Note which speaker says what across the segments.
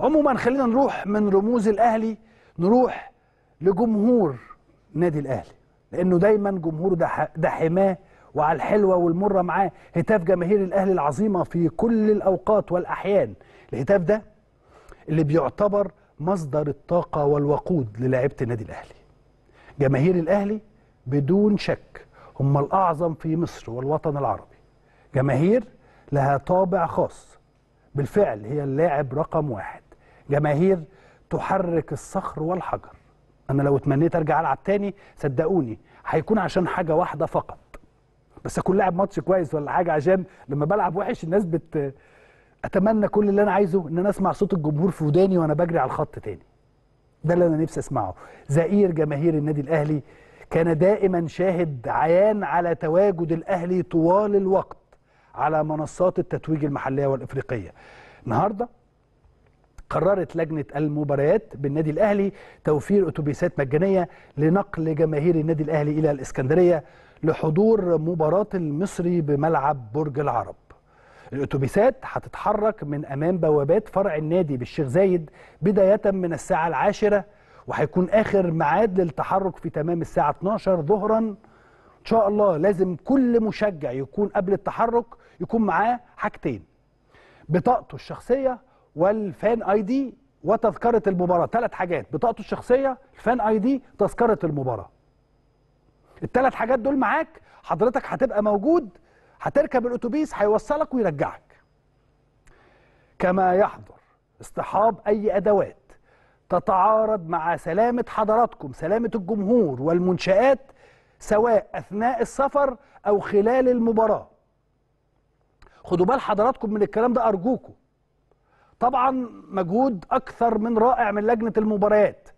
Speaker 1: عموما خلينا نروح من رموز الاهلي نروح لجمهور نادي الاهلي لانه دايما جمهوره ده ده حماه وعلى الحلوه والمره معاه هتاف جماهير الاهلي العظيمه في كل الاوقات والاحيان الهتاف ده اللي بيعتبر مصدر الطاقه والوقود للاعيبه النادي الاهلي جماهير الاهلي بدون شك هم الاعظم في مصر والوطن العربي جماهير لها طابع خاص بالفعل هي اللاعب رقم واحد جماهير تحرك الصخر والحجر انا لو اتمنيت ارجع العب تاني صدقوني هيكون عشان حاجه واحده فقط بس اكون لاعب ماتش كويس ولا حاجه عشان لما بلعب وحش الناس بت اتمنى كل اللي انا عايزه ان انا اسمع صوت الجمهور في وداني وانا بجري على الخط تاني ده اللي انا نفسي اسمعه زئير جماهير النادي الاهلي كان دائما شاهد عيان على تواجد الاهلي طوال الوقت على منصات التتويج المحليه والافريقيه النهارده قررت لجنة المباريات بالنادي الأهلي توفير أتوبيسات مجانية لنقل جماهير النادي الأهلي إلى الإسكندرية لحضور مباراة المصري بملعب برج العرب الأتوبيسات هتتحرك من أمام بوابات فرع النادي بالشيخ زايد بداية من الساعة العاشرة وهيكون آخر معاد للتحرك في تمام الساعة 12 ظهراً ان شاء الله لازم كل مشجع يكون قبل التحرك يكون معاه حاجتين بطاقته الشخصيه والفان اي دي وتذكره المباراه ثلاث حاجات بطاقته الشخصيه الفان اي دي تذكره المباراه الثلاث حاجات دول معاك حضرتك هتبقى موجود هتركب الاتوبيس هيوصلك ويرجعك كما يحضر اصطحاب اي ادوات تتعارض مع سلامه حضراتكم سلامه الجمهور والمنشات سواء اثناء السفر او خلال المباراه خدوا بال حضراتكم من الكلام ده ارجوكم طبعا مجهود أكثر من رائع من لجنة المباريات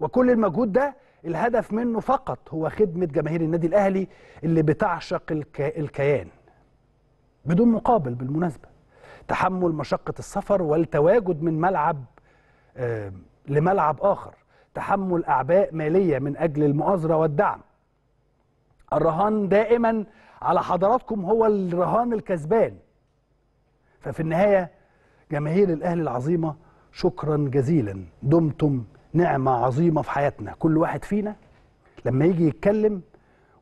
Speaker 1: وكل المجهود ده الهدف منه فقط هو خدمة جماهير النادي الأهلي اللي بتعشق الكيان بدون مقابل بالمناسبة تحمل مشقة السفر والتواجد من ملعب آه، لملعب آخر تحمل أعباء مالية من أجل المؤازرة والدعم الرهان دائما على حضراتكم هو الرهان الكسبان ففي النهاية جماهير الاهلي العظيمه شكرا جزيلا دمتم نعمه عظيمه في حياتنا كل واحد فينا لما يجي يتكلم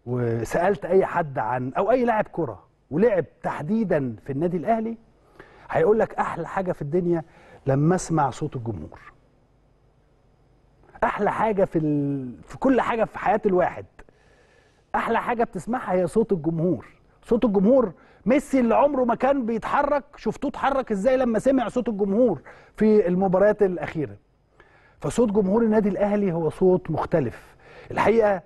Speaker 1: وسالت اي حد عن او اي لاعب كره ولعب تحديدا في النادي الاهلي هيقول لك احلى حاجه في الدنيا لما اسمع صوت الجمهور احلى حاجه في ال... في كل حاجه في حياه الواحد احلى حاجه بتسمعها هي صوت الجمهور صوت الجمهور ميسي اللي عمره ما كان بيتحرك شفتوه اتحرك ازاي لما سمع صوت الجمهور في المباريات الاخيره فصوت جمهور النادي الاهلي هو صوت مختلف الحقيقه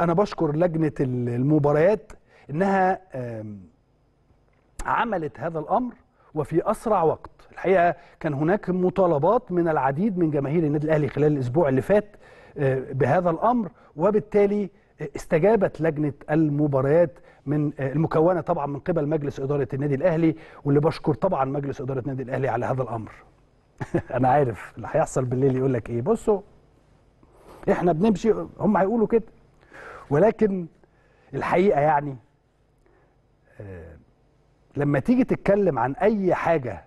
Speaker 1: انا بشكر لجنه المباريات انها عملت هذا الامر وفي اسرع وقت الحقيقه كان هناك مطالبات من العديد من جماهير النادي الاهلي خلال الاسبوع اللي فات آه، بهذا الامر وبالتالي استجابت لجنه المباريات من آه، المكونه طبعا من قبل مجلس اداره النادي الاهلي واللي بشكر طبعا مجلس اداره النادي الاهلي على هذا الامر. انا عارف اللي هيحصل بالليل يقول لك ايه بصوا احنا بنمشي هم هيقولوا كده ولكن الحقيقه يعني آه، لما تيجي تتكلم عن اي حاجه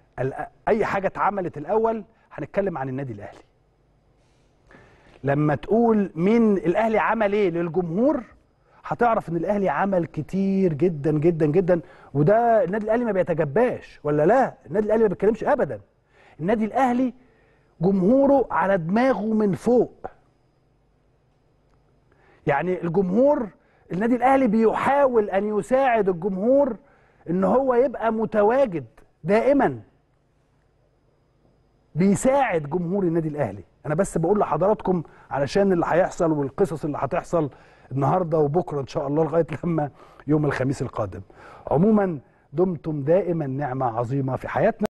Speaker 1: اي حاجه اتعملت الاول هنتكلم عن النادي الاهلي لما تقول مين الاهلي عمل ايه للجمهور هتعرف ان الاهلي عمل كتير جدا جدا جدا وده النادي الاهلي ما بيتجباش ولا لا النادي الاهلي ما بيتكلمش ابدا النادي الاهلي جمهوره على دماغه من فوق يعني الجمهور النادي الاهلي بيحاول ان يساعد الجمهور ان هو يبقى متواجد دائما بيساعد جمهور النادي الاهلي انا بس بقول لحضراتكم علشان اللي هيحصل والقصص اللي هتحصل النهارده وبكره ان شاء الله لغايه لما يوم الخميس القادم عموما دمتم دائما نعمه عظيمه في حياتنا